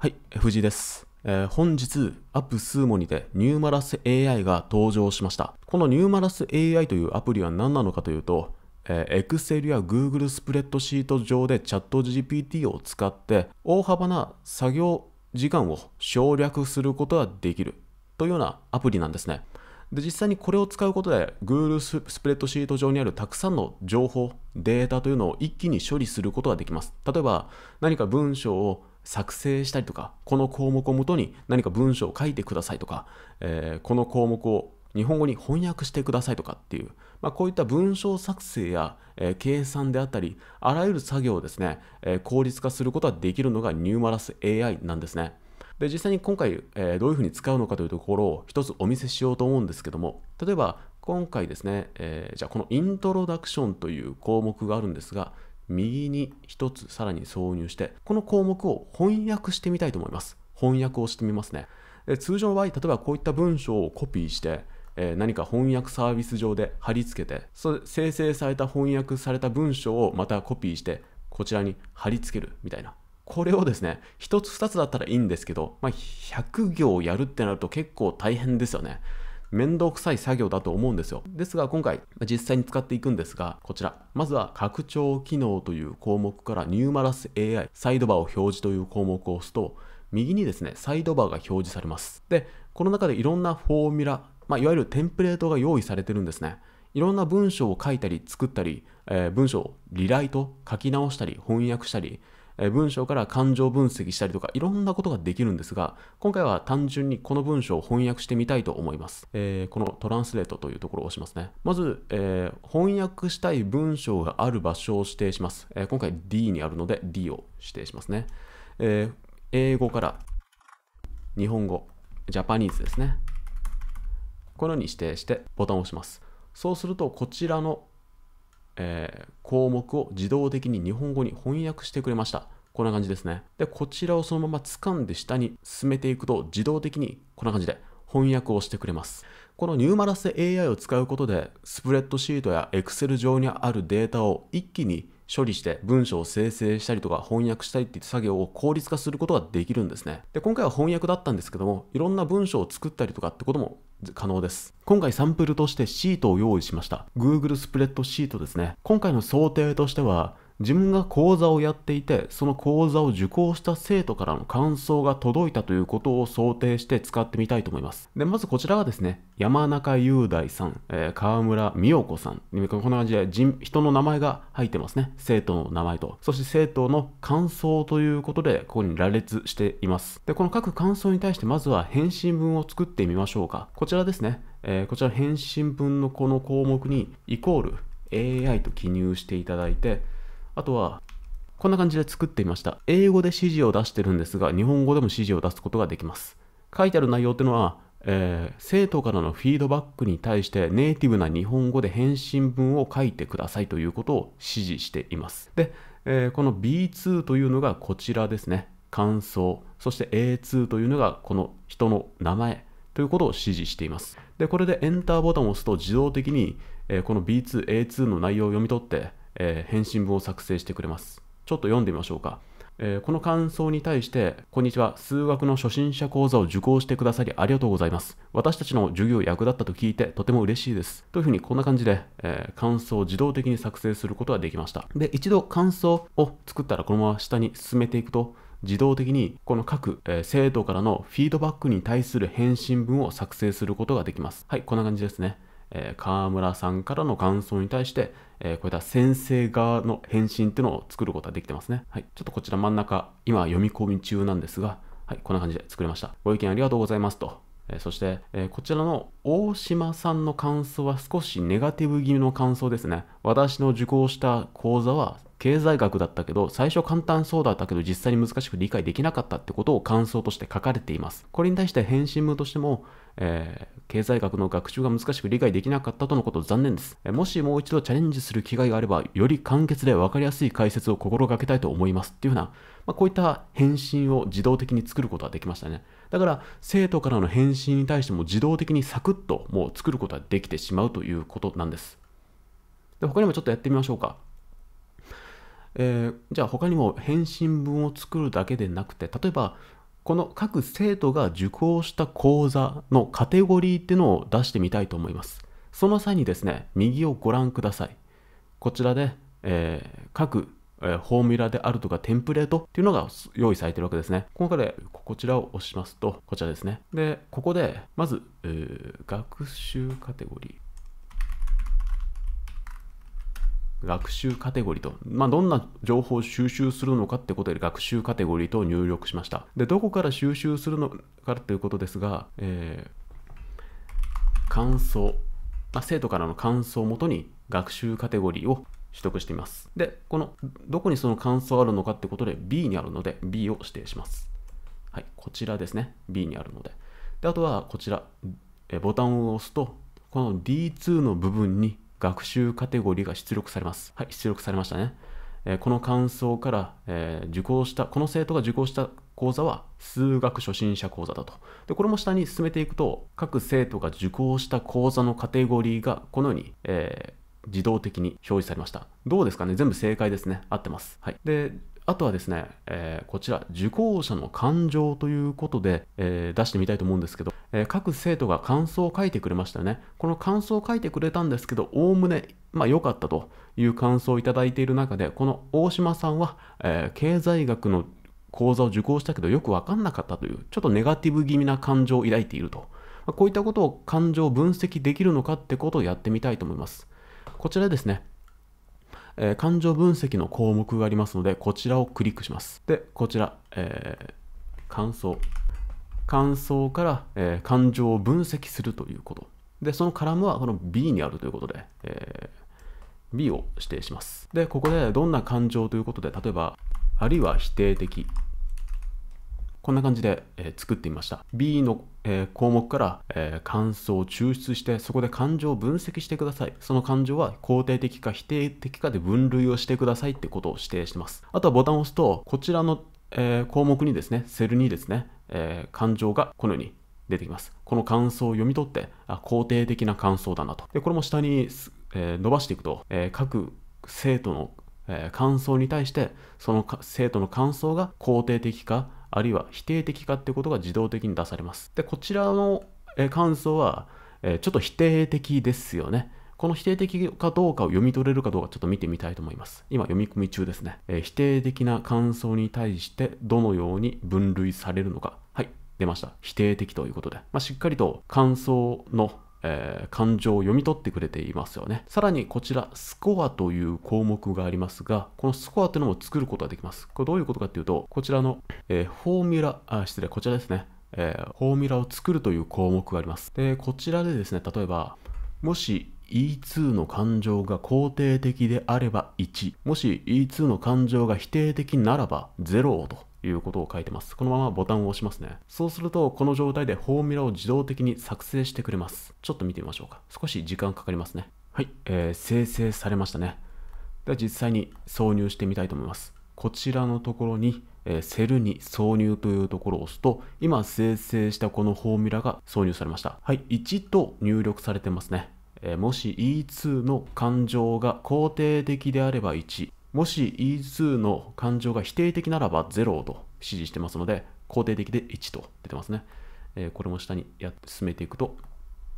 はい、藤井です。えー、本日、アップスーモにてニューマラス AI が登場しました。このニューマラス AI というアプリは何なのかというと、えー、Excel や Google スプレッドシート上でチャット GPT を使って大幅な作業時間を省略することができるというようなアプリなんですね。で実際にこれを使うことで Google スプレッドシート上にあるたくさんの情報データというのを一気に処理することができます例えば何か文章を作成したりとか、この項目をもとに何か文章を書いてくださいとか、えー、この項目を日本語に翻訳してくださいとかっていう、まあ、こういった文章作成や、えー、計算であったり、あらゆる作業をですね、えー、効率化することができるのがニューマラス AI なんですね。で、実際に今回、えー、どういうふうに使うのかというところを一つお見せしようと思うんですけども、例えば今回ですね、えじゃあこのイントロダクションという項目があるんですが、右に1つさらに挿入して、この項目を翻訳してみたいと思います。翻訳をしてみますね。通常の場合、例えばこういった文章をコピーして、え何か翻訳サービス上で貼り付けてそ生成された翻訳された文章をまたコピーしてこちらに貼り付けるみたいなこれをですね1つ2つだったらいいんですけど、まあ、100行やるってなると結構大変ですよね面倒くさい作業だと思うんですよ。ですが今回実際に使っていくんですが、こちら。まずは拡張機能という項目からニューマラス AI サイドバーを表示という項目を押すと、右にですね、サイドバーが表示されます。で、この中でいろんなフォーミュラ、まあ、いわゆるテンプレートが用意されてるんですね。いろんな文章を書いたり作ったり、えー、文章をリライト書き直したり翻訳したりえ文章から感情分析したりとかいろんなことができるんですが、今回は単純にこの文章を翻訳してみたいと思います。えー、このトランスレートというところを押しますね。まず、えー、翻訳したい文章がある場所を指定します。えー、今回 D にあるので D を指定しますね。え英語から日本語、ジャパニーズですね。このように指定してボタンを押します。そうすると、こちらのえー、項目を自動的に日本語に翻訳してくれました。こんな感じですね。で、こちらをそのまま掴んで下に進めていくと自動的にこんな感じで翻訳をしてくれます。このニューマラス AI を使うことで、スプレッドシートや Excel 上にあるデータを一気に処理して文章を生成したりとか翻訳したりっていう作業を効率化することができるんですね。で、今回は翻訳だったんですけども、いろんな文章を作ったりとかってことも可能です。今回サンプルとしてシートを用意しました。Google スプレッドシートですね。今回の想定としては、自分が講座をやっていてその講座を受講した生徒からの感想が届いたということを想定して使ってみたいと思いますでまずこちらはですね山中雄大さん、えー、川村美代子さんこんな感じで人の名前が入ってますね生徒の名前とそして生徒の感想ということでここに羅列していますでこの各感想に対してまずは返信文を作ってみましょうかこちらですね、えー、こちら返信文のこの項目にイコール AI と記入していただいてあとは、こんな感じで作ってみました。英語で指示を出してるんですが、日本語でも指示を出すことができます。書いてある内容っていうのは、えー、生徒からのフィードバックに対してネイティブな日本語で返信文を書いてくださいということを指示しています。で、えー、この B2 というのがこちらですね。感想。そして A2 というのがこの人の名前ということを指示しています。で、これでエンターボタンを押すと自動的に、えー、この B2、A2 の内容を読み取って、えー、返信文を作成してくれます。ちょっと読んでみましょうか。えー、この感想に対して、こんにちは。数学の初心者講座を受講してくださりありがとうございます。私たちの授業役立ったと聞いてとても嬉しいです。というふうにこんな感じで、えー、感想を自動的に作成することができました。で、一度感想を作ったらこのまま下に進めていくと、自動的にこの各、えー、生徒からのフィードバックに対する返信文を作成することができます。はい、こんな感じですね。えー、村さんからの感想に対して、えー、こういった先生側の返信っていうのを作ることができてますね。はい、ちょっとこちら真ん中、今読み込み中なんですが、はい、こんな感じで作れました。ご意見ありがとうございますと。えそして、えこちらの大島さんの感想は少しネガティブ気味の感想ですね。私の受講した講座は経済学だったけど、最初簡単そうだったけど、実際に難しく理解できなかったってことを感想として書かれています。これに対して返信文としても、えー、経済学の学習が難しく理解できなかったとのこと残念です。えもしもう一度チャレンジする機会があれば、より簡潔で分かりやすい解説を心がけたいと思いますっていうような、まあ、こういった返信を自動的に作ることができましたね。だから、生徒からの返信に対しても自動的にサクッともう作ることができてしまうということなんです。で他にもちょっとやってみましょうか。えー、じゃあ他にも返信文を作るだけでなくて、例えば、この各生徒が受講した講座のカテゴリーっていうのを出してみたいと思います。その際にですね、右をご覧ください。こちらで、えー、各、えー、フォーミュラであるとかテンプレートっていうのが用意されてるわけですね。今回でこちらを押しますと、こちらですね。で、ここで、まず、学習カテゴリー。学習カテゴリーと、まあ、どんな情報を収集するのかってことで学習カテゴリーと入力しました。で、どこから収集するのかということですが、えー、感想、まあ、生徒からの感想をもとに学習カテゴリーを取得しています。で、この、どこにその感想あるのかってことで B にあるので B を指定します。はい、こちらですね。B にあるので。で、あとはこちら、えボタンを押すと、この D2 の部分に学習カテゴリーが出力されます。はい、出力されましたね。えー、この感想から、えー、受講した、この生徒が受講した講座は数学初心者講座だと。で、これも下に進めていくと、各生徒が受講した講座のカテゴリーがこのように、えー、自動的に表示されました。どうですかね全部正解ですね。合ってます。はい。で、あとはですね、えー、こちら、受講者の感情ということで、えー、出してみたいと思うんですけど、えー、各生徒が感想を書いてくれましたよね。この感想を書いてくれたんですけど、おおむね、まあ良かったという感想をいただいている中で、この大島さんは、えー、経済学の講座を受講したけどよく分かんなかったという、ちょっとネガティブ気味な感情を抱いていると。まあ、こういったことを感情を分析できるのかってことをやってみたいと思います。こちらですね、えー、感情分析の項目がありますので、こちらをクリックします。で、こちら、えー、感想。感想から、えー、感情を分析するということ。で、そのカラムはこの B にあるということで、えー、B を指定します。で、ここでどんな感情ということで、例えば、あるいは否定的。こんな感じで、えー、作ってみました。B の、えー、項目から、えー、感想を抽出して、そこで感情を分析してください。その感情は肯定的か否定的かで分類をしてくださいってことを指定してます。あとはボタンを押すと、こちらの、え項目にですね、セルにですね、えー、感情がこのように出てきます。この感想を読み取って、あ肯定的な感想だなと。で、これも下に、えー、伸ばしていくと、えー、各生徒の、え感想に対して、その生徒の感想が肯定的か、あるいは否定的かってことが自動的に出されます。で、こちらの、え感想は、えちょっと否定的ですよね。この否定的かどうかを読み取れるかどうかちょっと見てみたいと思います。今読み込み中ですね。えー、否定的な感想に対してどのように分類されるのか。はい、出ました。否定的ということで。まあ、しっかりと感想のえー、感情を読み取ってくれていますよね。さらにこちら、スコアという項目がありますが、このスコアというのも作ることができます。これどういうことかっていうと、こちらの、えー、フォーミュラ、あ、失礼、こちらですね、えー、フォーミュラを作るという項目があります。で、こちらでですね、例えば、もし E2 の感情が肯定的であれば1、もし E2 の感情が否定的ならば0ということを書いてます。このままボタンを押しますね。そうすると、この状態でフォーミュラを自動的に作成してくれます。ちょっと見てみましょうか。少し時間かかりますね。はい、えー、生成されましたね。では実際に挿入してみたいと思います。こちらのところに、えー、セルに挿入というところを押すと、今生成したこのフォーミュラが挿入されました。はい、1と入力されてますね。えもし E2 の感情が肯定的であれば1、もし E2 の感情が否定的ならば0と指示してますので、肯定的で1と出てますね。えこれも下にやって進めていくと、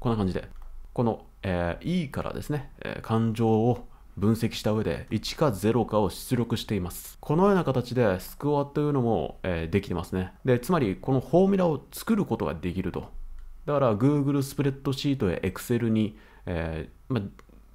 こんな感じで、この、え E からですね、え感情を分析した上で1か0かを出力しています。このような形でスクワというのも、えできてますね。で、つまりこのフォーミュラを作ることができると。だから Google スプレッドシートや Excel にえー、ま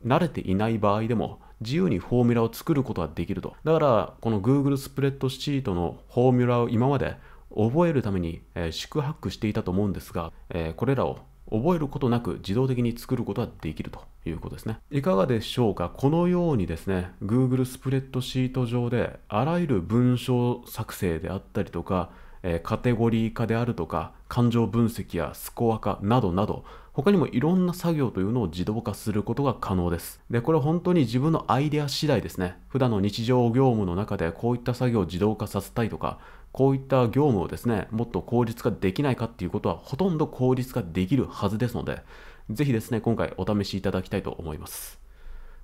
慣れていない場合でも自由にフォーミュラを作ることができると。だから、この Google スプレッドシートのフォーミュラを今まで覚えるために、えー、宿泊していたと思うんですが、えー、これらを覚えることなく自動的に作ることができるということですね。いかがでしょうかこのようにですね、Google スプレッドシート上であらゆる文章作成であったりとか、えカテゴリー化であるとか、感情分析やスコア化などなど、他にもいろんな作業というのを自動化することが可能です。で、これ本当に自分のアイデア次第ですね。普段の日常業務の中でこういった作業を自動化させたいとか、こういった業務をですね、もっと効率化できないかっていうことはほとんど効率化できるはずですので、ぜひですね、今回お試しいただきたいと思います。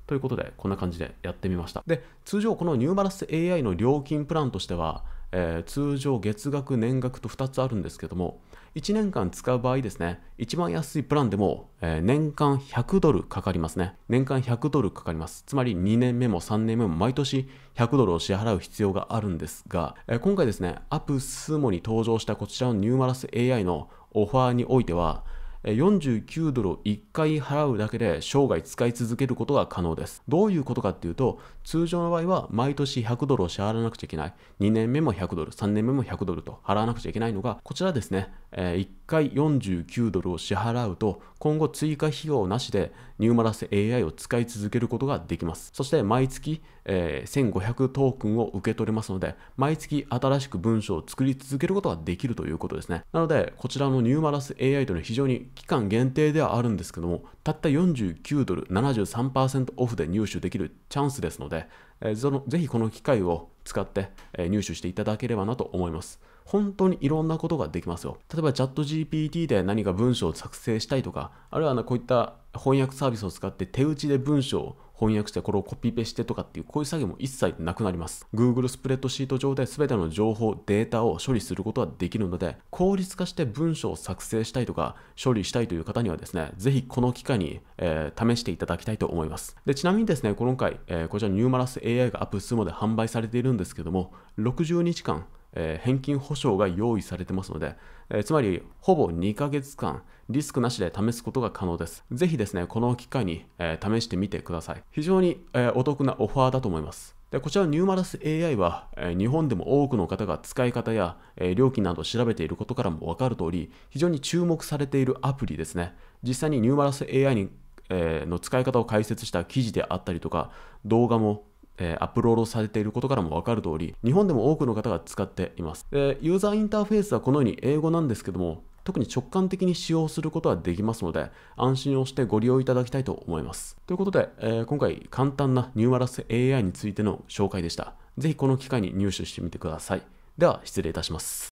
ということで、こんな感じでやってみました。で、通常このニューバランス AI の料金プランとしては、えー、通常月額年額と2つあるんですけども1年間使う場合ですね一番安いプランでも、えー、年間100ドルかかりますね年間100ドルかかりますつまり2年目も3年目も毎年100ドルを支払う必要があるんですが、えー、今回ですねアップスモに登場したこちらのニューマラス AI のオファーにおいては49ドル1回払うだけで生涯使い続けることが可能です。どういうことかっていうと、通常の場合は毎年100ドルを支払わなくちゃいけない。2年目も100ドル、3年目も100ドルと払わなくちゃいけないのが、こちらですね、1回49ドルを支払うと、今後追加費用なしでニューマラス AI を使い続けることができます。そして毎月、えー、1500トークンを受け取れますので、毎月新しく文章を作り続けることができるということですね。なので、こちらのニューマラス AI というのは非常に期間限定ではあるんですけども、たった49ドル73%オフで入手できるチャンスですので、えー、そのぜひこの機会を使って、えー、入手していただければなと思います。本当にいろんなことができますよ。例えばチャット GPT で何か文章を作成したいとか、あるいはこういった翻訳サービスを使って手打ちで文章を翻訳してこれをコピペしてとかっていうこういう作業も一切なくなります。Google スプレッドシート上で全ての情報、データを処理することはできるので効率化して文章を作成したいとか処理したいという方にはですね、ぜひこの機会に、えー、試していただきたいと思います。でちなみにですね、今回、えー、こちらニューマラス AI がアップスモで販売されているんですけども、60日間えー、返金保証が用意されてますので、えー、つまりほぼ2ヶ月間リスクなしで試すことが可能です。ぜひですね、この機会に、えー、試してみてください。非常に、えお得なオファーだと思います。でこちらのニューマラス AI は、え日本でも多くの方が使い方や、え料金などを調べていることからも分かるとおり、非常に注目されているアプリですね。実際にニューマラス AI に、えの使い方を解説した記事であったりとか、動画もえー、アップロードされていることからもわかる通り、日本でも多くの方が使っています。で、ユーザーインターフェースはこのように英語なんですけども、特に直感的に使用することはできますので、安心をしてご利用いただきたいと思います。ということで、えー、今回簡単なニューマラス AI についての紹介でした。ぜひこの機会に入手してみてください。では、失礼いたします。